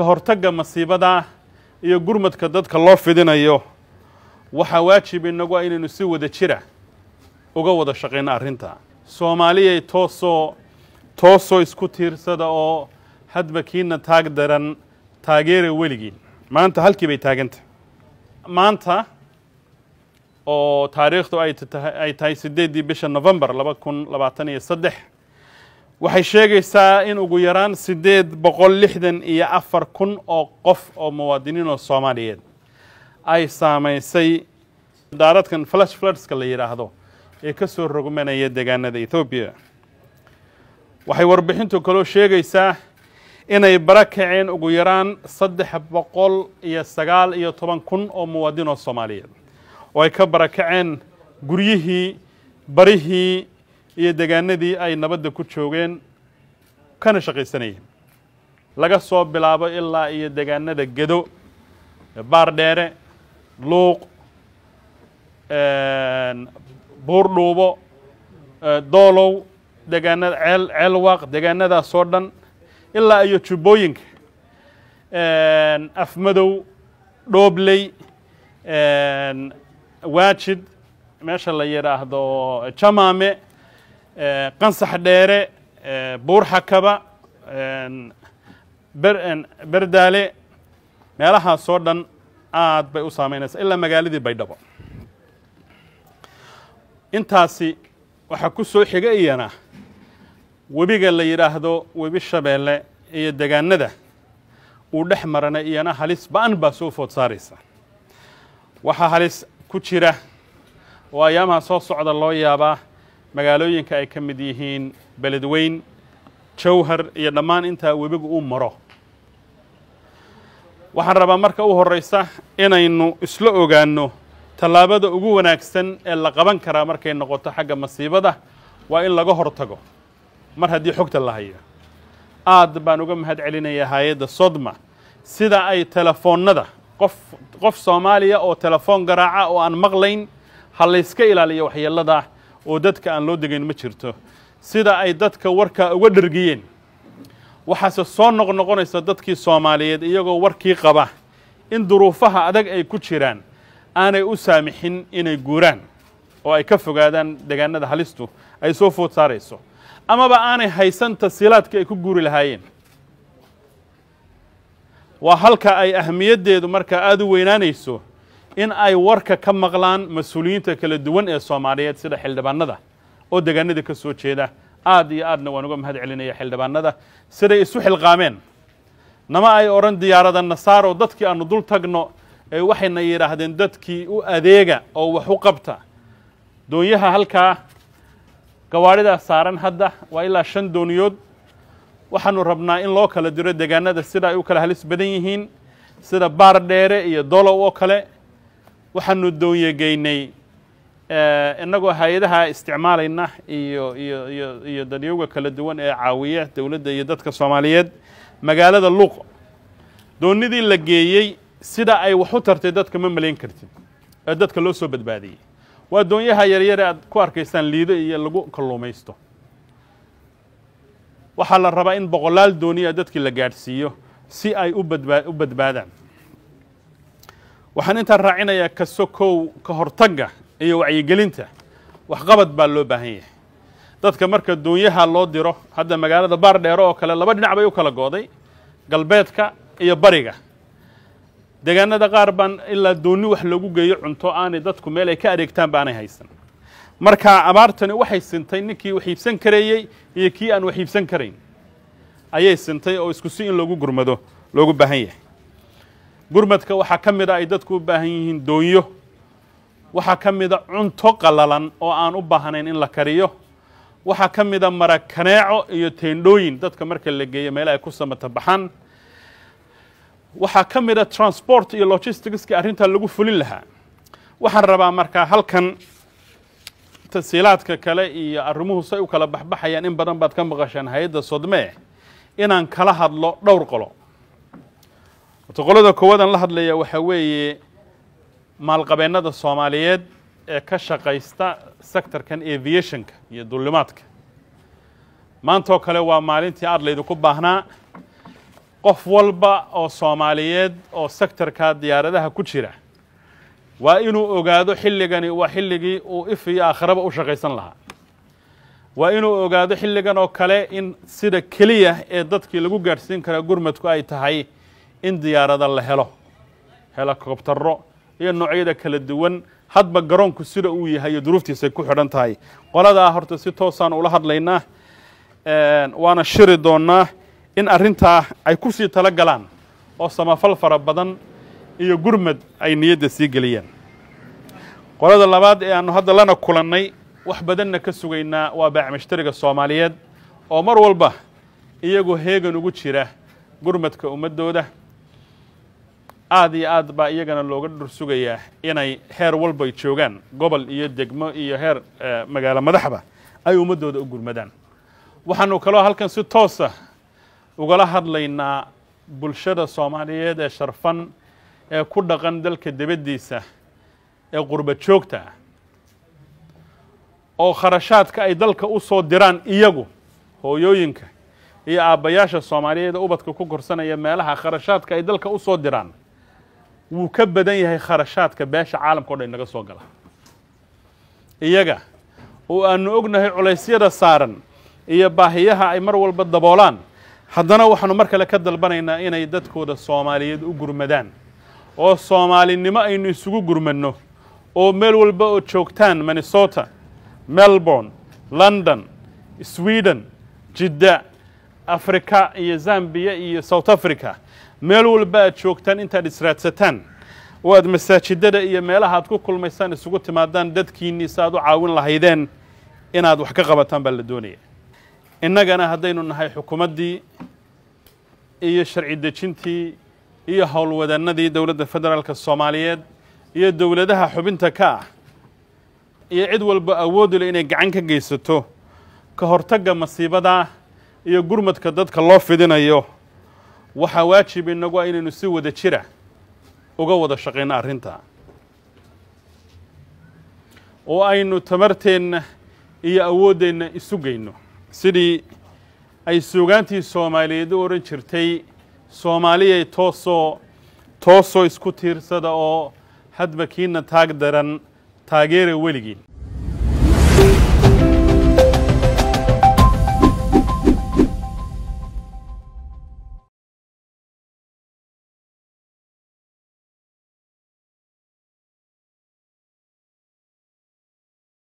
ka hortagga masiibada iyo gurmadka dadka loo fidinayo waxaa waajib inagu ah inaynu si wada jira uga wada shaqayno arrinta soomaaliyay toosoo toosoo isku tiirsada oo hadba kiina taag daran taageera weligiin maanta halkii bay taagantahay maanta oo taariikhdu ay tahay sideeddii bisha novembar laba kun labaatan iyo saddex waxay sheegaysaa in ugu yaraan siddeed boqol lixdan iyo afar kun oo qof oo muwaadiniin oo soomaaliyeed ay saamaysay daaradkan flash floodska la yidhaahdo ee ka soo rogmanaya deegaanada etoobiya waxay warbixintu kaloo sheegaysaa inay bara kaceen ugu yaraan saddex boqol iyo sagaal iyo toban kun oo muwaadin oo soomaaliyeed oo ay ka barakaceen guryihii barihii iyo degaanadii ay nabadda ku joogeen kana shaqaysanayeen laga soo bilaabo ilaa iyo degaanada gedo baardheere luuq buurdhuubo doolow degaanada ceel ceelwaaq degaanadaasoo dhan ilaa iyo jubbooyinka afmadow dhoobley waajid meesha la yidhaahdo jamaame qansax dheere buurxakaba berdaale meelahaasoo dhan aad bay u saamaynaysaa ilaa magaaladii baydhabo intaasi waxaa ku soo xiga iyana webiga la yidhaahdo webi shabeelle iyo degaanada uu dhex marana iyana halis ba-an baa soo food saaraysa waxaa halis ku jira oo ayaamaha soo socda loo yaabaa magaalooyinka ay ka mid yihiin beledweyn jawhar iyo dhammaan intaa webigu uu maro waxaan rabaa marka u horraysa inaynu isla ogaanno tallaabada ugu wanaagsan ee la qaban karaa markay noqoto xagga masiibada waa in laga hor tago mar haddii xogta la hayo aad baan uga mahad celinayaa hay-adda sodma sida ay telefoonnada qof qof soomaaliya oo telefoon garaaca oo aan maqlayn ha layska ilaaliyo waxyeelladaa oo dadka aan loo degayn ma jirto sida ay dadka warkaa uga dhergiyeen waxaase soo noq noqonaysa dadkii soomaaliyeed iyagoo warkii qaba in duruufaha adag ay ku jiraan aanay u saamixin inay guuraan oo ay ka fogaadaan degaanada halistu ay soo food saarayso amaba aanay haysan tasiilaadka ay ku guuri lahaayeen waa halka ay ahmiyaddeedu markaa aada u weynaanayso in ay warka ka maqlaan mas-uuliyiinta kala duwan ee soomaaliyeed sida xildhibaanada oo degaanada ka soo jeeda aada iyo aadna waan uga mahad celinaya xildhibaanada siday isu xilqaameen nama ay odhan diyaarada nasaaro dadkii aannu dul tagno ee waxayna yidhaahdeen dadkii u adeega oo wax u qabta doonyaha halkaa gawaadhidaa saaran hadda waa ilaa shan dooniyood waxaanu rabnaa in loo kala diro degaanada sida ay u kala halis badan yihiin sida baar dheere iyo dolow oo kale waxaanu doonyegeynay eh, innagoo hay-adaha isticmaalayna iyo iyo iyo iyo dalyowga kala duwan ee caawiya dowladda iyo dadka soomaaliyeed magaalada luuq doonnidii la geeyey sida ay wax u tartay dadka ma malayn kartid ee dadka loo soo badbaadiyey waa doonyaha yaryare aad ku arkaysaan liido iyo lagu kalluumaysto waxaa la rabaa in boqolaal dooniya dadkii la gaadhsiiyo si ay u badbaadaan waxaan intaan raacinayaa ka sokow ka hortagga iyo wacyigelinta waxqabad baa loo baahan yahay dadka marka duunyaha loo diro hadda magaalada baardheero oo kale laba dhinac bay u kala gooday galbeedka iyo bariga deegaanada qaar baan ilaa doonni wax loogu geeyo cunto aanay dadku meel ay ka adeegtaan baanay haysan marka abaartani waxay sintay ninkii wax iibsan kareeyey iyo kii aan wax iibsan karayn ayay sintay oo iskusi in loogu gurmado loogu baahan yahay gurmadka waxaa ka mid a ay dadku u baahan yihiin doonyo waxaa ka mid a cunto qalalan oo aan u baahnayn in la kariyo waxaa ka mid a mara kaneeco iyo teendhooyin dadka marka la geeyo meela ay ku samata baxaan waxaa ka mid a transport iyo logisticski arrintaa lagu fulin lahaa waxaan rabaa markaa halkan tasiilaadka kale iyo arrimuhu say u kala baxbaxayaan in badan baad ka maqasheen hay-adda sodme inaan kala hadlo dhowr qolo horta qolada koowaad aan la hadlaya waxaa weeye maalqabeennada soomaaliyeed ee ka shaqaysta sectorkan aviationka iyo dulimaadka maantaoo kale waa maalintii aad ku baahnaa qof walba oo soomaaliyeed oo sectorka diyaaradaha ku jira waa inuu ogaado xilligani waa xilligii uu if iyo aakhiraba u shaqaysan lahaa waa inuu ogaado xilligan oo kale in sida keliya ee dadkii lagu gaadhsiin karaa gurmadku ay tahay in diyaarada la helo helakobtaro iyo noocyada kala duwan hadba garoonku sida uu yahay iyo duruuftiisay ku xidhan tahay qoladaa ah horta si toosaan ula hadlaynaa waana shiri doonnaa in arrintaa ay ku sii tala galaan oo samafal fara badan iyo gurmad ay niyadda sii geliyeen qolada labaad ee aanu hadda lana kulannay wax badanna ka sugaynaa waa baacmishtariga soomaaliyeed oo mar walba iyagoo heegan ugu jira gurmadka ummaddooda aad iyo aad baa iyagana looga dhursugayaa inay heer walbay joogaan gobol iyo degmo iyo heer eh, magaalo madaxba ay ummaddooda u gurmadaan waxaannu kaloo halkan si toosa ah ugala hadlaynaa bulshada soomaaliyeed ee sharfan ee ku dhaqan dalka debaddiisa ee qurba joogta ah, oo kharashaadka ay dalka u soo diraan iyagu hooyooyinka iyo aabbayaasha soomaaliyeed ee ubadka ku korsanaya meelaha kharashaadka ay dalka u soo diraan wuu ka badan yahay kharashaadka beesha caalamka o dhan inaga soo gala iyaga oo aanu ognahay culaysyada saaran iyo baahiyaha ay mar walba daboolaan haddana waxaanu mar kale ka dalbanaynaa inay dadkooda soomaaliyeed u gurmadaan oo soomaalinimo aynu isugu gurmadno oo meel walba oo joogtaan minnesota melbourne london sweden jidda afrika iyo zambiya iyo south africa meel walba aad joogtaan intaad israadsataan oo aad masaajidada iyo meelaha aad ku kulmaysaan isugu timaadaan dadkiinnii si aad u caawin lahaydeen inaad wax ka qabataan baa la doonaya innagana haddaynu nahay xukuumaddii iyo sharci dejintii iyo howlwadannadii dowladda federaalk soomaaliyeed iyo dowladaha xubinta ka ah iyo cid walba awoodule inay gacan ka geysato ka hortagga masiibada iyo gurmadka dadka loo fidinayo waxaa waajib inagu ah inaynu si wada jira ah uga wada shaqayno arrinta oo aynu tamarteenna iyo awooddeenna isu geyno sidii ay suugaantii soomaaliyeed u odhan jirtay soomaaliyay toosoo toosoo isku tiirsada oo hadba kiina taag daran taageera weligiin